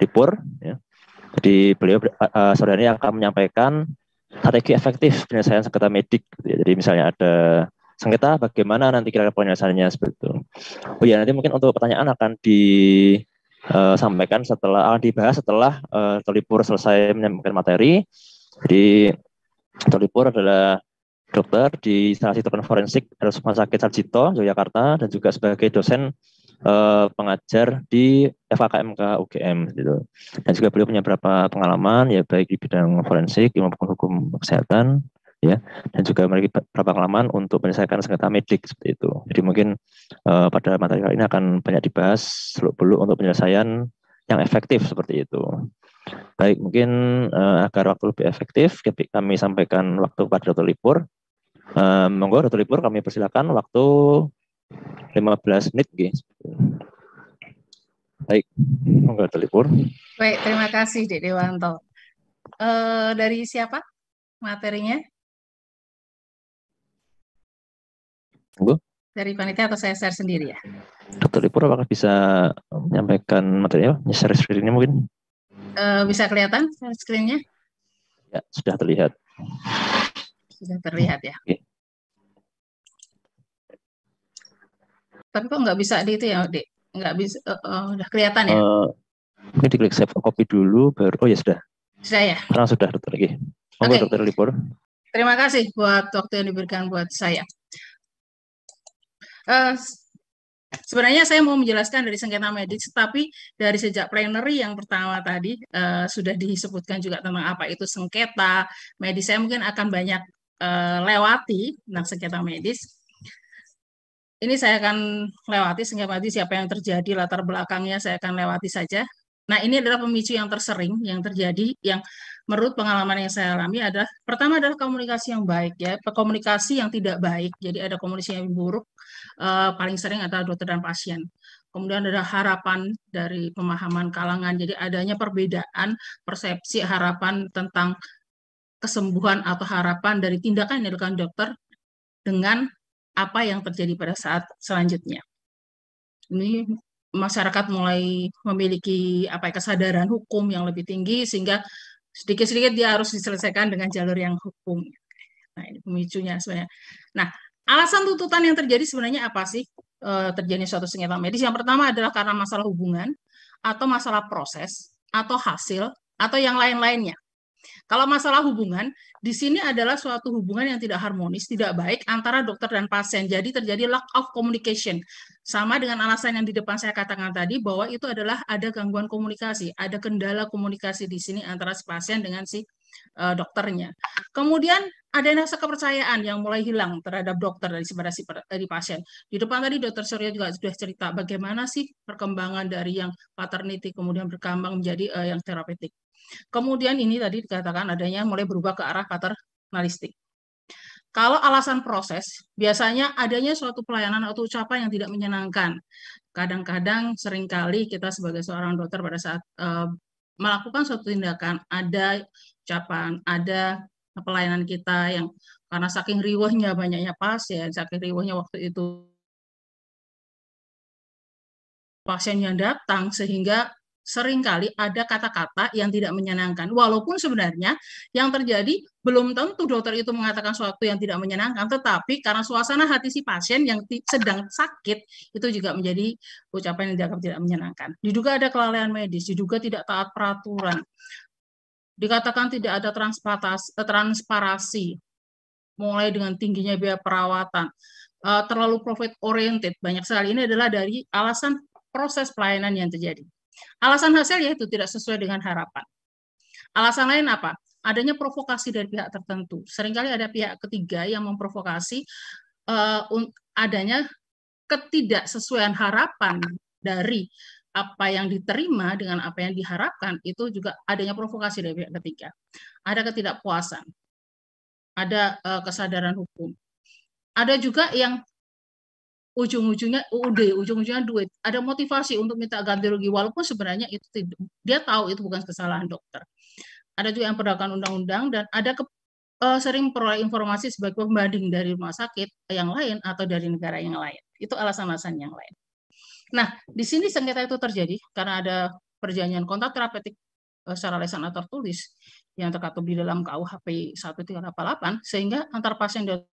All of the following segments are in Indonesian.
libur. Ya. Jadi beliau uh, sore ini akan menyampaikan strategi efektif penyelesaian sengketa medik. Gitu ya. Jadi misalnya ada sengketa, bagaimana nanti kira-kira penyelesaiannya seperti itu. Oh ya nanti mungkin untuk pertanyaan akan disampaikan eh, setelah akan dibahas setelah uh, eh, Tolipur selesai menyampaikan materi. Jadi Tolipur adalah dokter di instalasi kedokteran forensik RS. Rumah Sakit Sarjito Yogyakarta dan juga sebagai dosen uh, pengajar di FAKMK UGM gitu. Dan juga beliau punya beberapa pengalaman ya baik di bidang forensik, maupun hukum, hukum kesehatan ya dan juga memiliki beberapa pengalaman untuk menyelesaikan sengketa medik seperti itu. Jadi mungkin uh, pada materi kali ini akan banyak dibahas seluk-beluk untuk penyelesaian yang efektif seperti itu. Baik, mungkin uh, agar waktu lebih efektif, kami sampaikan waktu pada Dr. Lipur. Uh, monggo Dr. Lipur, kami persilakan waktu 15 menit guys. Baik, monggo oh, telepon. Baik, terima kasih Dek Dewanto. E, dari siapa materinya? Monggo. Dari panitia atau saya share sendiri ya? Dokter Lipur apakah bisa menyampaikan materinya? Share screen-nya mungkin? E, bisa kelihatan screen-nya? Ya, sudah terlihat. Sudah terlihat ya. Oke. tapi kok nggak bisa di itu ya dek nggak bisa uh, uh, udah kelihatan ya uh, ini diklik save copy dulu baru oh ya sudah sudah ya sekarang sudah dokter lagi Oke, okay. dokter libur terima kasih buat waktu yang diberikan buat saya uh, Sebenarnya saya mau menjelaskan dari sengketa medis, tapi dari sejak plenary yang pertama tadi uh, sudah disebutkan juga tentang apa itu sengketa medis. Saya mungkin akan banyak uh, lewati tentang sengketa medis ini saya akan lewati sehingga mati siapa yang terjadi latar belakangnya saya akan lewati saja. Nah ini adalah pemicu yang tersering yang terjadi yang menurut pengalaman yang saya alami adalah pertama adalah komunikasi yang baik ya komunikasi yang tidak baik jadi ada komunikasi yang buruk uh, paling sering antara dokter dan pasien kemudian ada harapan dari pemahaman kalangan jadi adanya perbedaan persepsi harapan tentang kesembuhan atau harapan dari tindakan yang dilakukan dokter dengan apa yang terjadi pada saat selanjutnya. Ini masyarakat mulai memiliki apa ya, kesadaran hukum yang lebih tinggi sehingga sedikit-sedikit dia harus diselesaikan dengan jalur yang hukum. Nah, ini pemicunya sebenarnya. Nah, alasan tuntutan yang terjadi sebenarnya apa sih eh, terjadinya suatu sengketa medis? Yang pertama adalah karena masalah hubungan atau masalah proses atau hasil atau yang lain-lainnya. Kalau masalah hubungan, di sini adalah suatu hubungan yang tidak harmonis, tidak baik antara dokter dan pasien. Jadi terjadi lack of communication. Sama dengan alasan yang di depan saya katakan tadi bahwa itu adalah ada gangguan komunikasi, ada kendala komunikasi di sini antara si pasien dengan si Eh, dokternya. Kemudian ada yang rasa kepercayaan yang mulai hilang terhadap dokter dari sebenarnya dari pasien. Di depan tadi dokter Surya juga sudah cerita bagaimana sih perkembangan dari yang paternity kemudian berkembang menjadi uh, yang terapeutik. Kemudian ini tadi dikatakan adanya mulai berubah ke arah paternalistik. Kalau alasan proses, biasanya adanya suatu pelayanan atau ucapan yang tidak menyenangkan. Kadang-kadang seringkali kita sebagai seorang dokter pada saat uh, melakukan suatu tindakan ada ucapan, ada pelayanan kita yang karena saking riwahnya banyaknya pasien, saking riwahnya waktu itu pasien yang datang sehingga seringkali ada kata-kata yang tidak menyenangkan. Walaupun sebenarnya yang terjadi belum tentu dokter itu mengatakan sesuatu yang tidak menyenangkan, tetapi karena suasana hati si pasien yang sedang sakit itu juga menjadi ucapan yang dianggap tidak menyenangkan. Diduga ada kelalaian medis, diduga tidak taat peraturan, Dikatakan tidak ada eh, transparansi, mulai dengan tingginya biaya perawatan, eh, terlalu profit oriented banyak sekali. Ini adalah dari alasan proses pelayanan yang terjadi. Alasan hasil yaitu tidak sesuai dengan harapan. Alasan lain apa? Adanya provokasi dari pihak tertentu. Seringkali ada pihak ketiga yang memprovokasi eh, adanya ketidaksesuaian harapan dari apa yang diterima dengan apa yang diharapkan itu juga adanya provokasi dari pihak ketiga. Ada ketidakpuasan, ada uh, kesadaran hukum. Ada juga yang ujung-ujungnya UUD, ujung-ujungnya duit. Ada motivasi untuk minta ganti rugi walaupun sebenarnya itu tidak, dia tahu itu bukan kesalahan dokter. Ada juga yang perdagangan undang-undang dan ada ke, uh, sering peroleh informasi sebagai pembanding dari rumah sakit yang lain atau dari negara yang lain. Itu alasan-alasan yang lain. Nah, di sini sengketa itu terjadi karena ada perjanjian kontrak terapeutik eh, secara lesan atau tertulis yang terkatup di dalam KUHP 1388 sehingga antar pasien dan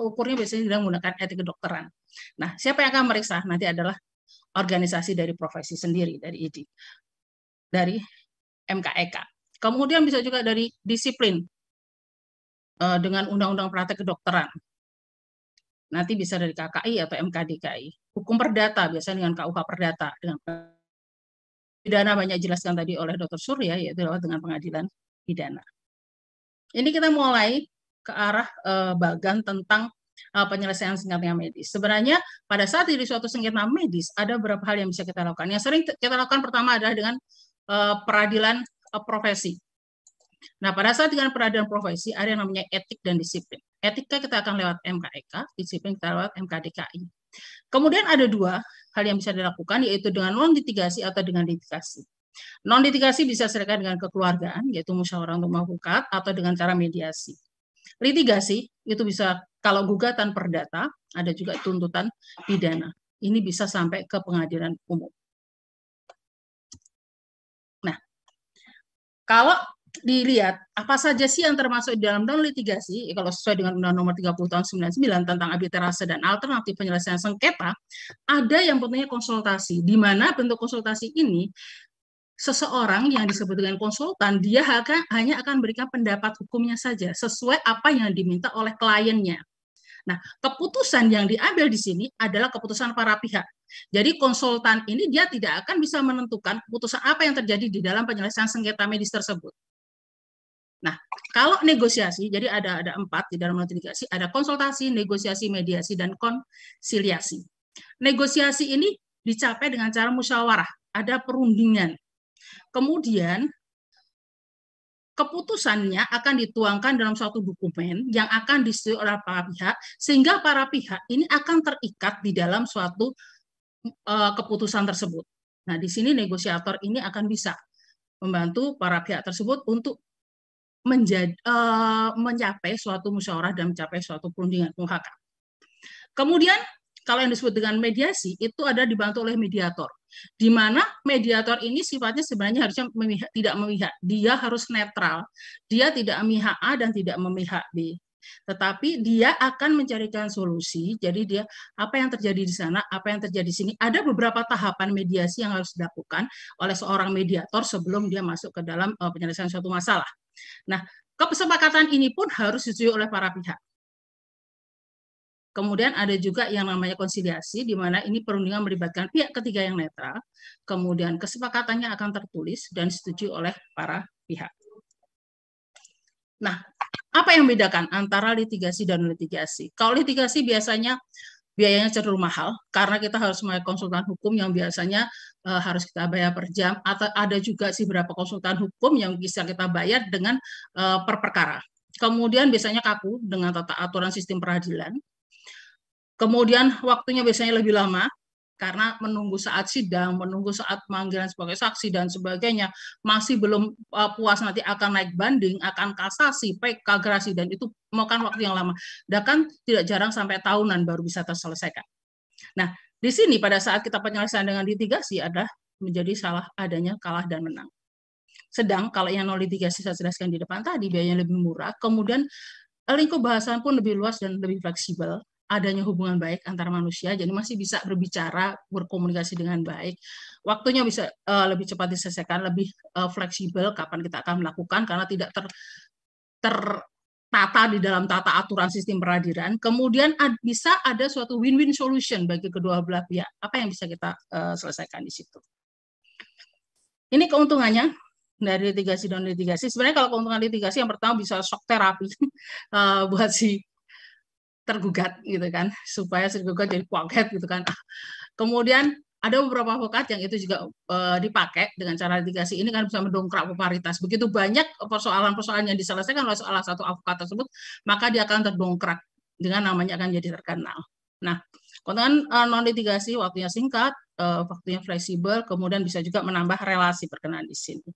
ukurnya biasanya dengan menggunakan etik kedokteran. Nah, siapa yang akan meriksa? Nanti adalah organisasi dari profesi sendiri, dari ID, dari MKEK. E Kemudian bisa juga dari disiplin eh, dengan Undang-Undang Praktek Kedokteran. Nanti bisa dari KKI atau MKDKI. Hukum perdata, biasanya dengan KUH perdata. Dengan pidana banyak jelaskan tadi oleh Dr. Surya, yaitu dengan pengadilan pidana. Ini kita mulai ke arah uh, bagan tentang uh, penyelesaian sengketa medis. Sebenarnya pada saat di suatu sengketa medis ada beberapa hal yang bisa kita lakukan. Yang sering kita lakukan pertama adalah dengan uh, peradilan uh, profesi. Nah, pada saat dengan peradilan profesi ada yang namanya etik dan disiplin. Etika kita akan lewat MKEK, e disiplin kita lewat MKDKI. Kemudian ada dua hal yang bisa dilakukan yaitu dengan non litigasi atau dengan litigasi. Non litigasi bisa serikat dengan kekeluargaan yaitu musyawarah untuk mufakat atau dengan cara mediasi litigasi itu bisa kalau gugatan perdata ada juga tuntutan pidana. Ini bisa sampai ke pengadilan umum. Nah, kalau dilihat apa saja sih yang termasuk di dalam non litigasi ya kalau sesuai dengan Undang Nomor 30 Tahun 99 tentang arbitrase dan alternatif penyelesaian sengketa ada yang pentingnya konsultasi di mana bentuk konsultasi ini seseorang yang disebut dengan konsultan, dia hanya akan berikan pendapat hukumnya saja sesuai apa yang diminta oleh kliennya. Nah, keputusan yang diambil di sini adalah keputusan para pihak. Jadi konsultan ini dia tidak akan bisa menentukan keputusan apa yang terjadi di dalam penyelesaian sengketa medis tersebut. Nah, kalau negosiasi, jadi ada ada empat di dalam notifikasi, ada konsultasi, negosiasi, mediasi, dan konsiliasi. Negosiasi ini dicapai dengan cara musyawarah, ada perundingan. Kemudian keputusannya akan dituangkan dalam suatu dokumen yang akan disetujui oleh para pihak sehingga para pihak ini akan terikat di dalam suatu uh, keputusan tersebut. Nah, di sini negosiator ini akan bisa membantu para pihak tersebut untuk menjadi, uh, mencapai suatu musyawarah dan mencapai suatu perundingan muhakam. Kemudian kalau yang disebut dengan mediasi itu ada dibantu oleh mediator di mana mediator ini sifatnya sebenarnya harusnya memihak, tidak memihak. Dia harus netral. Dia tidak memihak A dan tidak memihak B. Tetapi dia akan mencarikan solusi. Jadi dia apa yang terjadi di sana, apa yang terjadi di sini. Ada beberapa tahapan mediasi yang harus dilakukan oleh seorang mediator sebelum dia masuk ke dalam eh, penyelesaian suatu masalah. Nah, kesepakatan ini pun harus disetujui oleh para pihak. Kemudian ada juga yang namanya konsiliasi, di mana ini perundingan melibatkan pihak ketiga yang netral. Kemudian kesepakatannya akan tertulis dan setuju oleh para pihak. Nah, apa yang membedakan antara litigasi dan litigasi? Kalau litigasi biasanya biayanya cenderung mahal karena kita harus memakai konsultan hukum yang biasanya e, harus kita bayar per jam atau ada juga sih beberapa konsultan hukum yang bisa kita bayar dengan e, per perkara. Kemudian biasanya kaku dengan tata aturan sistem peradilan. Kemudian waktunya biasanya lebih lama karena menunggu saat sidang, menunggu saat pemanggilan sebagai saksi dan sebagainya, masih belum eh, puas nanti akan naik banding, akan kasasi, PK, gerasi dan itu makan waktu yang lama. Dan kan tidak jarang sampai tahunan baru bisa terselesaikan. Nah, di sini pada saat kita penyelesaian dengan litigasi adalah menjadi salah adanya kalah dan menang. Sedang kalau yang non litigasi saya jelaskan di depan tadi biayanya lebih murah, kemudian lingkup bahasan pun lebih luas dan lebih fleksibel adanya hubungan baik antar manusia, jadi masih bisa berbicara, berkomunikasi dengan baik. Waktunya bisa uh, lebih cepat diselesaikan, lebih uh, fleksibel kapan kita akan melakukan karena tidak ter tertata di dalam tata aturan sistem peradilan. Kemudian ad, bisa ada suatu win-win solution bagi kedua belah pihak. Apa yang bisa kita uh, selesaikan di situ? Ini keuntungannya dari litigasi dan litigasi. Sebenarnya kalau keuntungan litigasi yang pertama bisa shock terapi buat si tergugat gitu kan supaya tergugat jadi kaget gitu kan ah, kemudian ada beberapa avokat yang itu juga e, dipakai dengan cara litigasi ini kan bisa mendongkrak popularitas. Begitu banyak persoalan-persoalan yang diselesaikan oleh salah satu avokat tersebut, maka dia akan terdongkrak dengan namanya akan jadi terkenal. Nah, konten e, eh, non litigasi waktunya singkat, e, waktunya fleksibel, kemudian bisa juga menambah relasi perkenaan di sini.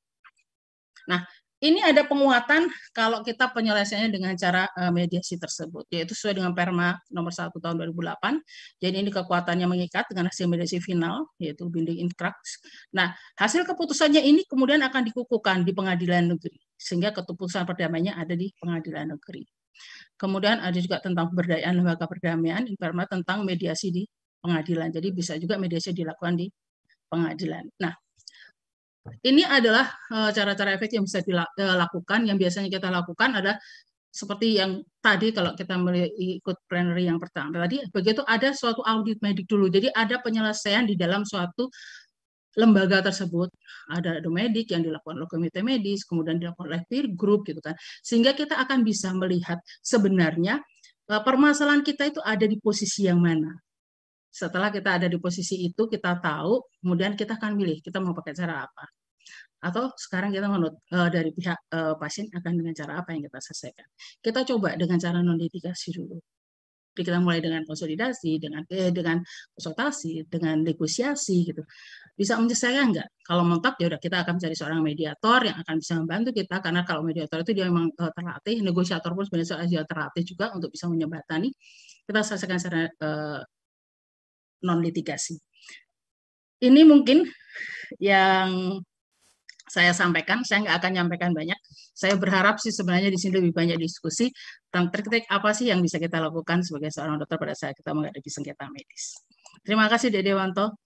Nah, ini ada penguatan kalau kita penyelesaiannya dengan cara eh, mediasi tersebut, yaitu sesuai dengan Perma nomor 1 tahun 2008. Jadi ini kekuatannya mengikat dengan hasil mediasi final, yaitu binding instructs. Nah, hasil keputusannya ini kemudian akan dikukuhkan di pengadilan negeri, sehingga keputusan perdamaiannya ada di pengadilan negeri. Kemudian ada juga tentang pemberdayaan lembaga perdamaian, Perma tentang mediasi di pengadilan. Jadi bisa juga mediasi dilakukan di pengadilan. Nah, ini adalah eh, cara-cara efek yang bisa dilakukan, eh, yang biasanya kita lakukan ada seperti yang tadi kalau kita ikut plenary yang pertama tadi begitu ada suatu audit medik dulu jadi ada penyelesaian di dalam suatu lembaga tersebut ada medik yang dilakukan oleh komite medis kemudian dilakukan oleh peer group gitu kan sehingga kita akan bisa melihat sebenarnya eh, permasalahan kita itu ada di posisi yang mana setelah kita ada di posisi itu, kita tahu, kemudian kita akan pilih kita mau pakai cara apa. Atau sekarang kita menurut eh, dari pihak eh, pasien akan dengan cara apa yang kita selesaikan. Kita coba dengan cara non litigasi dulu. Jadi kita mulai dengan konsolidasi, dengan eh, dengan konsultasi, dengan negosiasi gitu. Bisa menyelesaikan enggak? Kalau mentok ya udah kita akan mencari seorang mediator yang akan bisa membantu kita karena kalau mediator itu dia memang eh, terlatih, negosiator pun sebenarnya juga terlatih juga untuk bisa menyebatani. Kita selesaikan secara non litigasi. Ini mungkin yang saya sampaikan, saya nggak akan nyampaikan banyak. Saya berharap sih sebenarnya di sini lebih banyak diskusi tentang trik-trik apa sih yang bisa kita lakukan sebagai seorang dokter pada saat kita menghadapi sengketa medis. Terima kasih Dede Wanto.